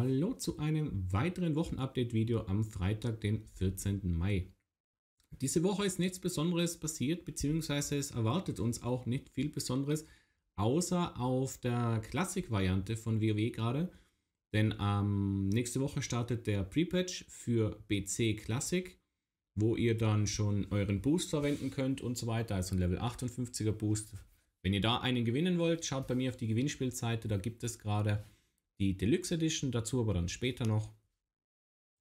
Hallo zu einem weiteren Wochenupdate-Video am Freitag, den 14. Mai. Diese Woche ist nichts Besonderes passiert, beziehungsweise es erwartet uns auch nicht viel Besonderes, außer auf der Klassik-Variante von WoW e gerade. Denn ähm, nächste Woche startet der Pre-Patch für BC Classic, wo ihr dann schon euren Boost verwenden könnt und so weiter, also ein Level 58er Boost. Wenn ihr da einen gewinnen wollt, schaut bei mir auf die Gewinnspielseite, da gibt es gerade die Deluxe Edition, dazu aber dann später noch.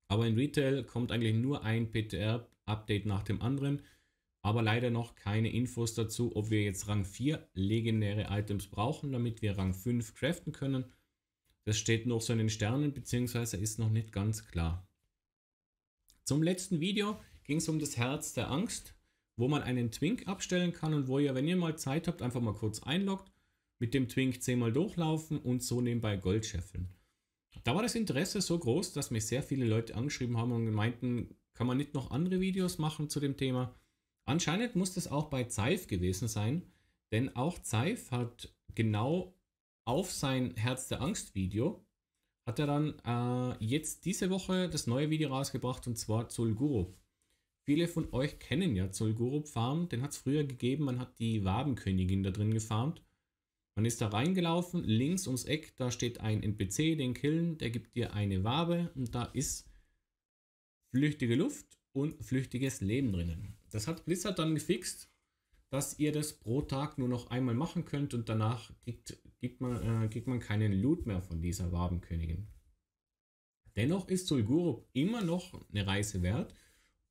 Aber in Retail kommt eigentlich nur ein PTR-Update nach dem anderen, aber leider noch keine Infos dazu, ob wir jetzt Rang 4 legendäre Items brauchen, damit wir Rang 5 craften können. Das steht noch so in den Sternen, beziehungsweise ist noch nicht ganz klar. Zum letzten Video ging es um das Herz der Angst, wo man einen Twink abstellen kann und wo ihr, wenn ihr mal Zeit habt, einfach mal kurz einloggt mit dem Twink zehnmal durchlaufen und so nebenbei Gold scheffeln. Da war das Interesse so groß, dass mir sehr viele Leute angeschrieben haben und meinten, kann man nicht noch andere Videos machen zu dem Thema? Anscheinend muss das auch bei Zeif gewesen sein, denn auch Zeif hat genau auf sein Herz der Angst Video, hat er dann äh, jetzt diese Woche das neue Video rausgebracht und zwar Zulgurup. Viele von euch kennen ja Zulgurup Farm, den hat es früher gegeben, man hat die Wabenkönigin da drin gefarmt man ist da reingelaufen, links ums Eck, da steht ein NPC, den killen, der gibt dir eine Wabe und da ist flüchtige Luft und flüchtiges Leben drinnen. Das hat Blizzard dann gefixt, dass ihr das pro Tag nur noch einmal machen könnt und danach kriegt, kriegt, man, äh, kriegt man keinen Loot mehr von dieser Wabenkönigin. Dennoch ist Solguro immer noch eine Reise wert,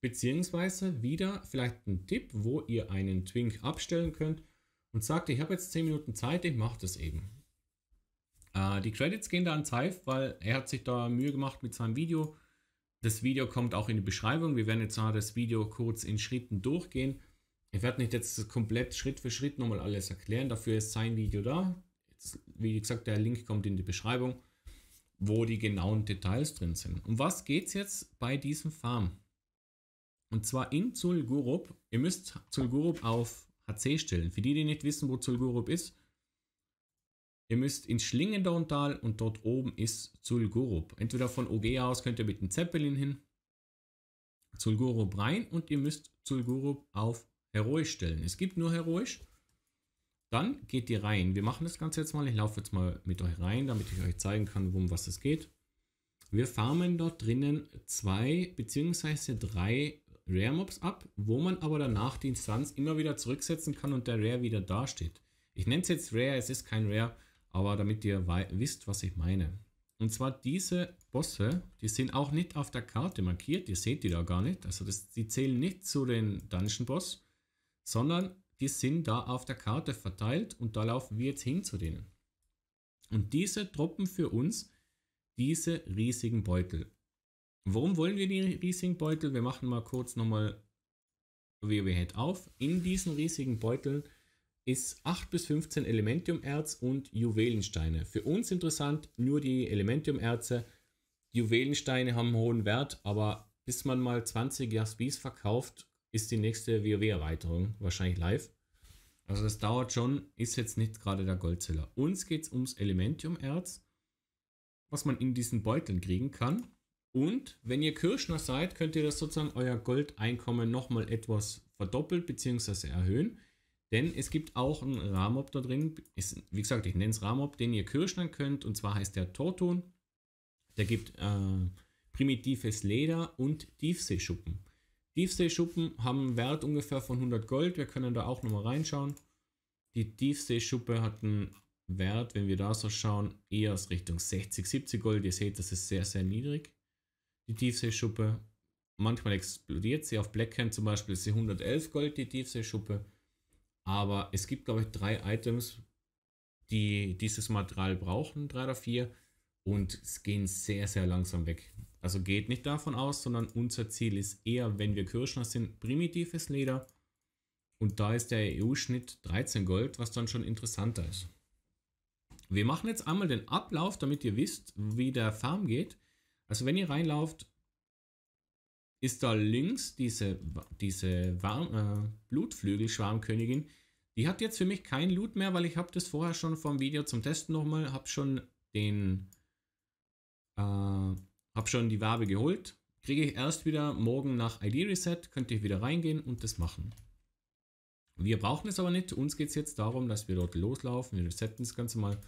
beziehungsweise wieder vielleicht ein Tipp, wo ihr einen Twink abstellen könnt und sagte, ich habe jetzt 10 Minuten Zeit, ich mache das eben. Äh, die Credits gehen da an Zeif, weil er hat sich da Mühe gemacht mit seinem Video. Das Video kommt auch in die Beschreibung. Wir werden jetzt das Video kurz in Schritten durchgehen. Ich werde nicht jetzt komplett Schritt für Schritt nochmal alles erklären. Dafür ist sein Video da. Jetzt, wie gesagt, der Link kommt in die Beschreibung, wo die genauen Details drin sind. Um was geht es jetzt bei diesem Farm? Und zwar in Zulgurup. Ihr müsst Zulgurup auf HC-Stellen. Für die, die nicht wissen, wo Zulgurup ist, ihr müsst ins Schlingendorntal und dort oben ist Zulgurup. Entweder von OG aus könnt ihr mit dem Zeppelin hin, Zulgurup rein und ihr müsst Zulgurup auf Heroisch stellen. Es gibt nur Heroisch. Dann geht ihr rein. Wir machen das Ganze jetzt mal. Ich laufe jetzt mal mit euch rein, damit ich euch zeigen kann, um was es geht. Wir farmen dort drinnen zwei bzw. drei Rare Mobs ab, wo man aber danach die Instanz immer wieder zurücksetzen kann und der Rare wieder dasteht. Ich nenne es jetzt Rare, es ist kein Rare, aber damit ihr wisst, was ich meine. Und zwar diese Bosse, die sind auch nicht auf der Karte markiert, ihr seht die da gar nicht. Also das, die zählen nicht zu den Dungeon Boss, sondern die sind da auf der Karte verteilt und da laufen wir jetzt hin zu denen. Und diese droppen für uns diese riesigen Beutel. Warum wollen wir die riesigen Beutel? Wir machen mal kurz nochmal Head auf. In diesen riesigen Beuteln ist 8 bis 15 Elementiumerz und Juwelensteine. Für uns interessant nur die Elementiumerze. Juwelensteine haben einen hohen Wert, aber bis man mal 20 Jaspis verkauft, ist die nächste WoW-Erweiterung wahrscheinlich live. Also das dauert schon, ist jetzt nicht gerade der Goldzeller. Uns geht es ums Elementiumerz, was man in diesen Beuteln kriegen kann. Und wenn ihr Kirschner seid, könnt ihr das sozusagen euer Goldeinkommen nochmal etwas verdoppelt bzw. erhöhen. Denn es gibt auch einen Rahmob da drin. Ist, wie gesagt, ich nenne es Rahmob, den ihr kirschnern könnt. Und zwar heißt der Torton. Der gibt äh, primitives Leder und Tiefseeschuppen. Tiefseeschuppen haben einen Wert ungefähr von 100 Gold. Wir können da auch nochmal reinschauen. Die Tiefseeschuppe hat einen Wert, wenn wir da so schauen, eher aus Richtung 60, 70 Gold. Ihr seht, das ist sehr, sehr niedrig die Tiefseeschuppe. Manchmal explodiert sie. Auf Blackhand zum Beispiel ist sie 111 Gold, die Tiefseeschuppe. Aber es gibt, glaube ich, drei Items, die dieses Material brauchen, drei oder vier. Und es gehen sehr, sehr langsam weg. Also geht nicht davon aus, sondern unser Ziel ist eher, wenn wir Kirschner sind, primitives Leder. Und da ist der EU-Schnitt 13 Gold, was dann schon interessanter ist. Wir machen jetzt einmal den Ablauf, damit ihr wisst, wie der Farm geht. Also wenn ihr reinlauft, ist da links diese, diese äh, Blutflügel-Schwarmkönigin. Die hat jetzt für mich kein Loot mehr, weil ich habe das vorher schon vom Video zum Testen nochmal, habe schon den, äh, habe schon die Wabe geholt. Kriege ich erst wieder morgen nach ID-Reset, könnte ich wieder reingehen und das machen. Wir brauchen es aber nicht. Uns geht es jetzt darum, dass wir dort loslaufen. Wir resetten das Ganze mal.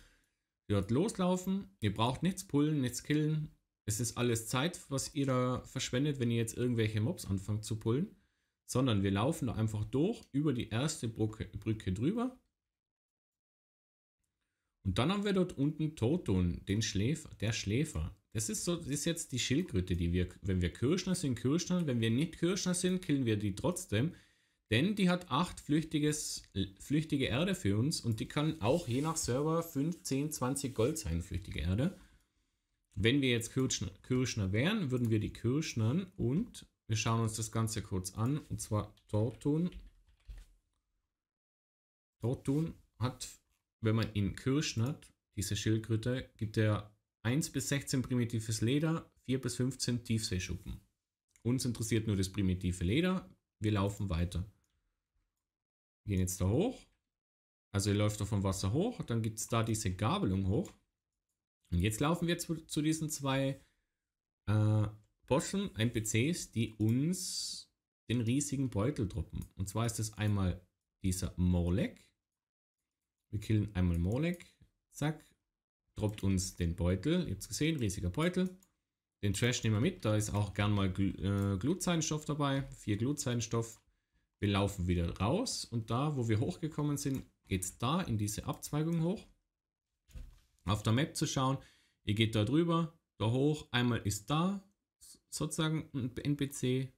dort loslaufen. Ihr braucht nichts pullen, nichts killen es ist alles Zeit, was ihr da verschwendet, wenn ihr jetzt irgendwelche Mobs anfangt zu pullen, sondern wir laufen da einfach durch über die erste Brücke, Brücke drüber. Und dann haben wir dort unten Toton, den Schläfer, der Schläfer. Das ist, so, das ist jetzt die Schildkröte, die wir, wenn wir Kirschner sind, Kirschner, wenn wir nicht Kirschner sind, killen wir die trotzdem. Denn die hat 8 flüchtiges, äh, flüchtige Erde für uns und die kann auch je nach Server 5, 10, 20 Gold sein, flüchtige Erde. Wenn wir jetzt Kirchner, Kirchner wären, würden wir die Kirchnern und wir schauen uns das Ganze kurz an. Und zwar Tortun. Tortun hat, wenn man ihn kirschnert, diese Schildkröte, gibt er 1 bis 16 primitives Leder, 4 bis 15 Tiefseeschuppen. Uns interessiert nur das primitive Leder. Wir laufen weiter. Wir gehen jetzt da hoch. Also er läuft da vom Wasser hoch. Dann gibt es da diese Gabelung hoch. Und jetzt laufen wir zu, zu diesen zwei äh, Bossen, NPCs, die uns den riesigen Beutel droppen. Und zwar ist das einmal dieser Morlek. Wir killen einmal Morlek. Zack. Droppt uns den Beutel. Ihr habt es gesehen, riesiger Beutel. Den Trash nehmen wir mit. Da ist auch gern mal Gl äh, Glutseinstoff dabei. Vier Glutseinstoff. Wir laufen wieder raus. Und da, wo wir hochgekommen sind, geht es da in diese Abzweigung hoch auf der Map zu schauen. Ihr geht da drüber, da hoch, einmal ist da sozusagen ein NPC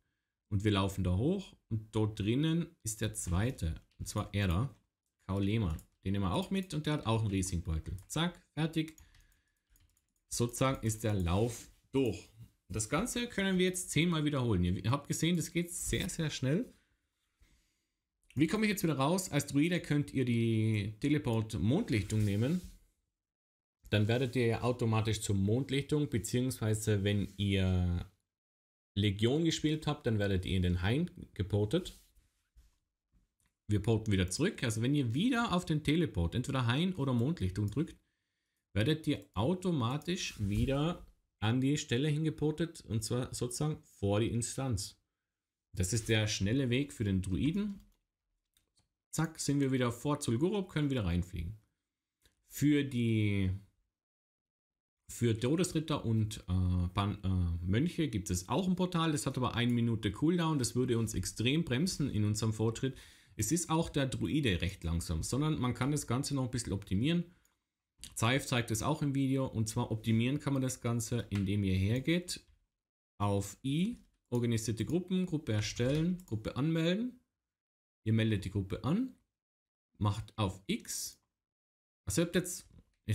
und wir laufen da hoch und dort drinnen ist der zweite, und zwar er da, Lehmann. Den nehmen wir auch mit und der hat auch einen riesigen Beutel. Zack, fertig. Sozusagen ist der Lauf durch. Das Ganze können wir jetzt zehnmal wiederholen. Ihr habt gesehen, das geht sehr, sehr schnell. Wie komme ich jetzt wieder raus? Als Druide könnt ihr die Teleport-Mondlichtung nehmen dann werdet ihr automatisch zur Mondlichtung, beziehungsweise wenn ihr Legion gespielt habt, dann werdet ihr in den Hain geportet. Wir porten wieder zurück. Also wenn ihr wieder auf den Teleport, entweder Hain oder Mondlichtung drückt, werdet ihr automatisch wieder an die Stelle hingeportet und zwar sozusagen vor die Instanz. Das ist der schnelle Weg für den Druiden. Zack, sind wir wieder vor Zul'Gurub, können wieder reinfliegen. Für die für Todesritter und äh, Pan, äh, Mönche gibt es auch ein Portal, das hat aber eine Minute Cooldown, das würde uns extrem bremsen in unserem Fortschritt. Es ist auch der Druide recht langsam, sondern man kann das Ganze noch ein bisschen optimieren. Zeif zeigt es auch im Video und zwar optimieren kann man das Ganze, indem ihr hergeht auf i, organisierte Gruppen, Gruppe erstellen, Gruppe anmelden. Ihr meldet die Gruppe an, macht auf x, also ihr habt jetzt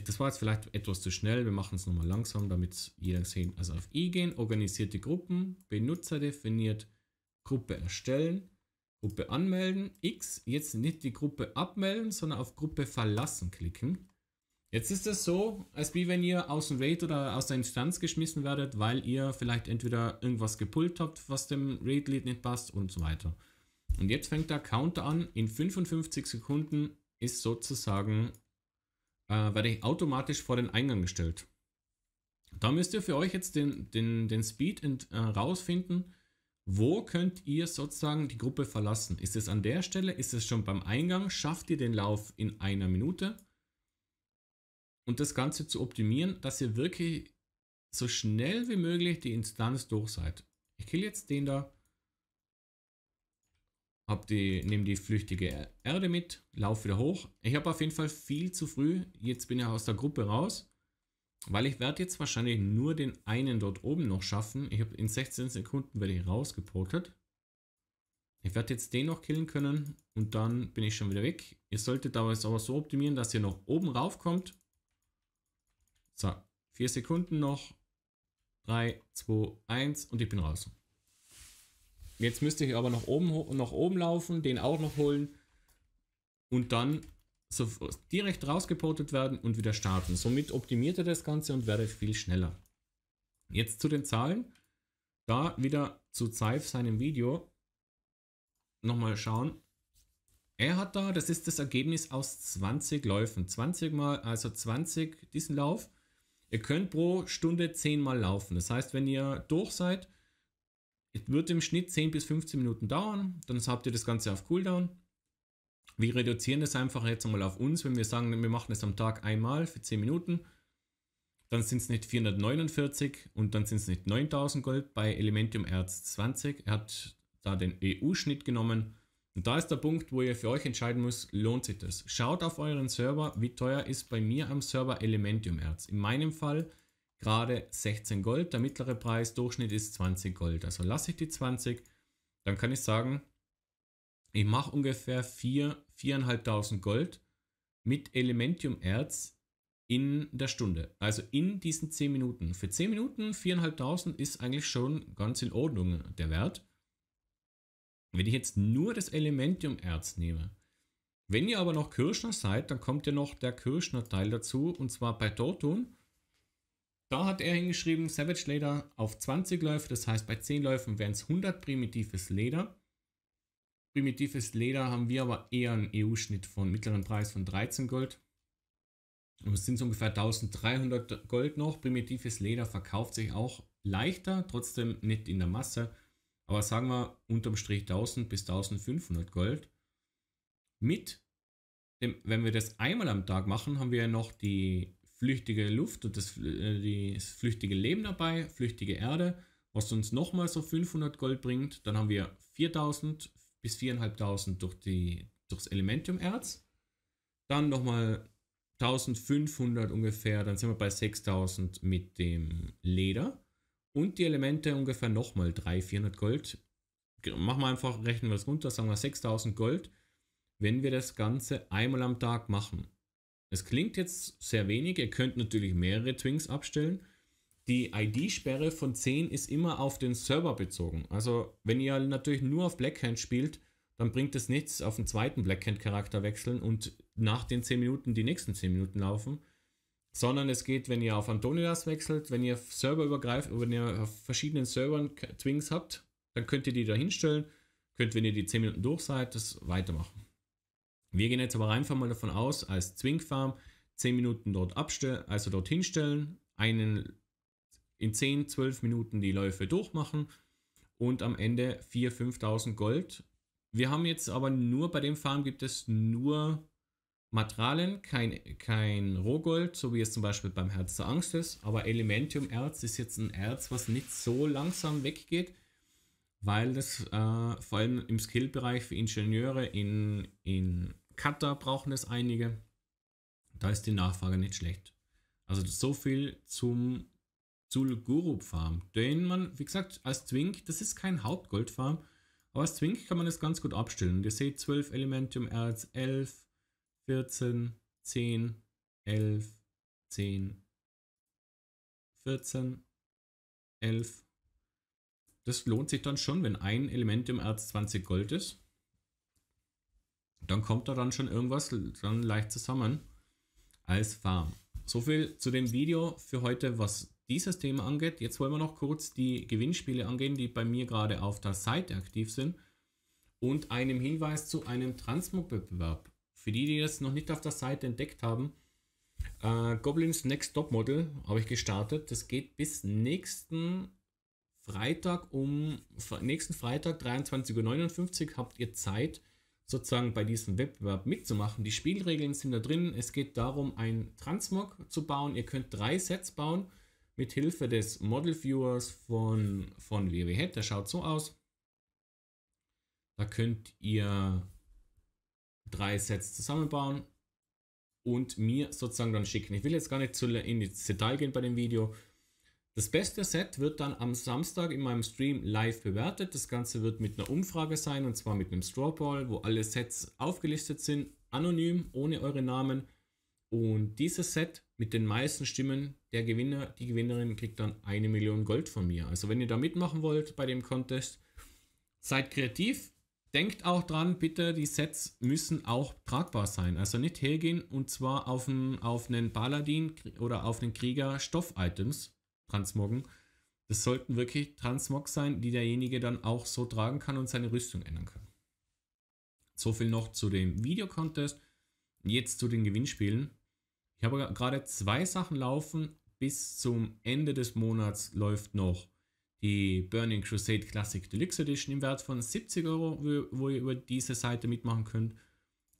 das war jetzt vielleicht etwas zu schnell. Wir machen es nochmal langsam, damit jeder sehen. Also auf I gehen, organisierte Gruppen, Benutzer definiert, Gruppe erstellen, Gruppe anmelden, X. Jetzt nicht die Gruppe abmelden, sondern auf Gruppe verlassen klicken. Jetzt ist es so, als wie wenn ihr aus dem Raid oder aus der Instanz geschmissen werdet, weil ihr vielleicht entweder irgendwas gepult habt, was dem Raid-Lead nicht passt und so weiter. Und jetzt fängt der Counter an. In 55 Sekunden ist sozusagen äh, werde ich automatisch vor den Eingang gestellt. Da müsst ihr für euch jetzt den, den, den Speed in, äh, rausfinden, wo könnt ihr sozusagen die Gruppe verlassen. Ist es an der Stelle? Ist es schon beim Eingang? Schafft ihr den Lauf in einer Minute? Und das Ganze zu optimieren, dass ihr wirklich so schnell wie möglich die Instanz durch seid. Ich kill jetzt den da. Hab die, nehme die flüchtige Erde mit, laufe wieder hoch. Ich habe auf jeden Fall viel zu früh, jetzt bin ich aus der Gruppe raus, weil ich werde jetzt wahrscheinlich nur den einen dort oben noch schaffen. Ich habe in 16 Sekunden werde ich rausgepokert. Ich werde jetzt den noch killen können und dann bin ich schon wieder weg. Ihr solltet aber es aber so optimieren, dass ihr noch oben raufkommt. So, 4 Sekunden noch. 3, 2, 1 und ich bin raus. Jetzt müsste ich aber nach oben, nach oben laufen, den auch noch holen und dann so direkt rausgepotet werden und wieder starten. Somit optimiert er das Ganze und wäre viel schneller. Jetzt zu den Zahlen. Da wieder zu Zeif seinem Video nochmal schauen. Er hat da, das ist das Ergebnis aus 20 Läufen. 20 mal, also 20 diesen Lauf. Ihr könnt pro Stunde 10 mal laufen. Das heißt, wenn ihr durch seid, wird im Schnitt 10 bis 15 Minuten dauern, dann habt ihr das Ganze auf Cooldown. Wir reduzieren das einfach jetzt einmal auf uns, wenn wir sagen, wir machen es am Tag einmal für 10 Minuten. Dann sind es nicht 449 und dann sind es nicht 9000 Gold bei Elementium Erz 20. Er hat da den EU-Schnitt genommen. Und da ist der Punkt, wo ihr für euch entscheiden müsst, lohnt sich das. Schaut auf euren Server, wie teuer ist bei mir am Server Elementium Erz. In meinem Fall gerade 16 Gold, der mittlere Preis, Durchschnitt ist 20 Gold. Also lasse ich die 20, dann kann ich sagen, ich mache ungefähr 4.500 Gold mit Elementium-Erz in der Stunde, also in diesen 10 Minuten. Für 10 Minuten 4.500 ist eigentlich schon ganz in Ordnung der Wert. Wenn ich jetzt nur das Elementium-Erz nehme, wenn ihr aber noch Kirschner seid, dann kommt ja noch der Kirschner-Teil dazu und zwar bei Tortun da hat er hingeschrieben, Savage Leder auf 20 Läufe, das heißt bei 10 Läufen wären es 100 primitives Leder. Primitives Leder haben wir aber eher einen EU-Schnitt von mittleren Preis von 13 Gold. Und es sind so ungefähr 1300 Gold noch. Primitives Leder verkauft sich auch leichter, trotzdem nicht in der Masse. Aber sagen wir unterm Strich 1000 bis 1500 Gold. Mit dem, wenn wir das einmal am Tag machen, haben wir ja noch die flüchtige Luft und das, äh, das flüchtige Leben dabei, flüchtige Erde, was uns nochmal so 500 Gold bringt. Dann haben wir 4000 bis 4500 durch die, durchs Elementium-Erz. Dann nochmal 1500 ungefähr, dann sind wir bei 6000 mit dem Leder. Und die Elemente ungefähr nochmal 300, 400 Gold. Machen wir einfach, rechnen wir es runter, sagen wir 6000 Gold, wenn wir das Ganze einmal am Tag machen. Es klingt jetzt sehr wenig, ihr könnt natürlich mehrere Twings abstellen. Die ID-Sperre von 10 ist immer auf den Server bezogen. Also wenn ihr natürlich nur auf Blackhand spielt, dann bringt es nichts auf den zweiten Blackhand-Charakter wechseln und nach den 10 Minuten die nächsten 10 Minuten laufen. Sondern es geht, wenn ihr auf Antonidas wechselt, wenn ihr Server übergreift, wenn ihr auf verschiedenen Servern Twings habt, dann könnt ihr die da hinstellen, könnt, wenn ihr die 10 Minuten durch seid, das weitermachen. Wir gehen jetzt aber einfach mal davon aus, als Zwingfarm 10 Minuten dort abstellen, also dorthin stellen, einen in 10, 12 Minuten die Läufe durchmachen und am Ende 4.000, 5.000 Gold. Wir haben jetzt aber nur bei dem Farm gibt es nur Materialien, kein, kein Rohgold, so wie es zum Beispiel beim Herz der Angst ist. Aber Elementium Erz ist jetzt ein Erz, was nicht so langsam weggeht weil das äh, vor allem im Skill-Bereich für Ingenieure in, in Qatar brauchen es einige. Da ist die Nachfrage nicht schlecht. Also so viel zum Zulguru-Farm, den man, wie gesagt, als Zwing, das ist kein Hauptgoldfarm, aber als Zwing kann man das ganz gut abstellen. Ihr seht 12 Elementium Erz, 11, 14, 10, 11, 10, 14, 11, das lohnt sich dann schon, wenn ein Element im Erz 20 Gold ist. Dann kommt da dann schon irgendwas dann leicht zusammen als Farm. So viel zu dem Video für heute, was dieses Thema angeht. Jetzt wollen wir noch kurz die Gewinnspiele angehen, die bei mir gerade auf der Seite aktiv sind. Und einem Hinweis zu einem Transmog-Wettbewerb. Für die, die das noch nicht auf der Seite entdeckt haben, äh, Goblins Next Top Model habe ich gestartet. Das geht bis nächsten Freitag um, nächsten Freitag 23.59 Uhr habt ihr Zeit, sozusagen bei diesem Wettbewerb mitzumachen. Die Spielregeln sind da drin. Es geht darum, ein Transmog zu bauen. Ihr könnt drei Sets bauen mit Hilfe des Model Viewers von, von WWHead. Der schaut so aus. Da könnt ihr drei Sets zusammenbauen und mir sozusagen dann schicken. Ich will jetzt gar nicht zu, in die Detail gehen bei dem Video. Das beste Set wird dann am Samstag in meinem Stream live bewertet. Das Ganze wird mit einer Umfrage sein und zwar mit einem Strawball, wo alle Sets aufgelistet sind, anonym, ohne eure Namen. Und dieses Set mit den meisten Stimmen, der Gewinner, die Gewinnerin kriegt dann eine Million Gold von mir. Also wenn ihr da mitmachen wollt bei dem Contest, seid kreativ. Denkt auch dran, bitte, die Sets müssen auch tragbar sein. Also nicht hergehen und zwar auf einen, auf einen Paladin oder auf einen Krieger Stoff-Items transmoggen. Das sollten wirklich Transmog sein, die derjenige dann auch so tragen kann und seine Rüstung ändern kann. So viel noch zu dem Videocontest. Jetzt zu den Gewinnspielen. Ich habe gerade zwei Sachen laufen. Bis zum Ende des Monats läuft noch die Burning Crusade Classic Deluxe Edition im Wert von 70 Euro, wo ihr über diese Seite mitmachen könnt.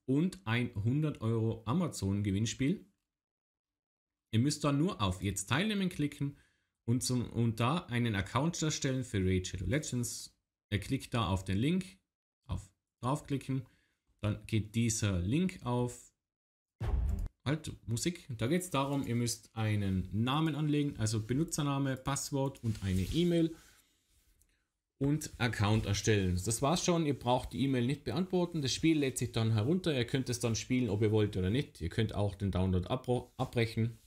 Und ein 100 Euro Amazon Gewinnspiel. Ihr müsst dann nur auf Jetzt teilnehmen klicken und, zum, und da einen Account erstellen für Raid Shadow Legends. Er klickt da auf den Link, auf draufklicken, dann geht dieser Link auf. Halt, Musik. Da geht es darum, ihr müsst einen Namen anlegen, also Benutzername, Passwort und eine E-Mail und Account erstellen. Das war's schon, ihr braucht die E-Mail nicht beantworten. Das Spiel lädt sich dann herunter, ihr könnt es dann spielen, ob ihr wollt oder nicht. Ihr könnt auch den Download abbrechen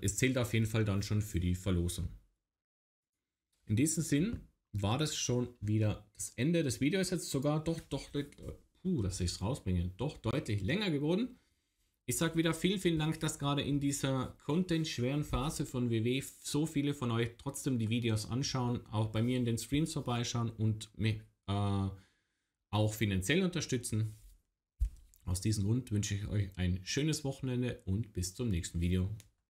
es zählt auf jeden Fall dann schon für die Verlosung. In diesem Sinn war das schon wieder das Ende des Videos jetzt sogar doch, doch, äh, puh, dass ich es rausbringe, doch deutlich länger geworden. Ich sage wieder vielen, vielen Dank, dass gerade in dieser content-schweren Phase von WW so viele von euch trotzdem die Videos anschauen, auch bei mir in den Streams vorbeischauen und mich äh, auch finanziell unterstützen. Aus diesem Grund wünsche ich euch ein schönes Wochenende und bis zum nächsten Video.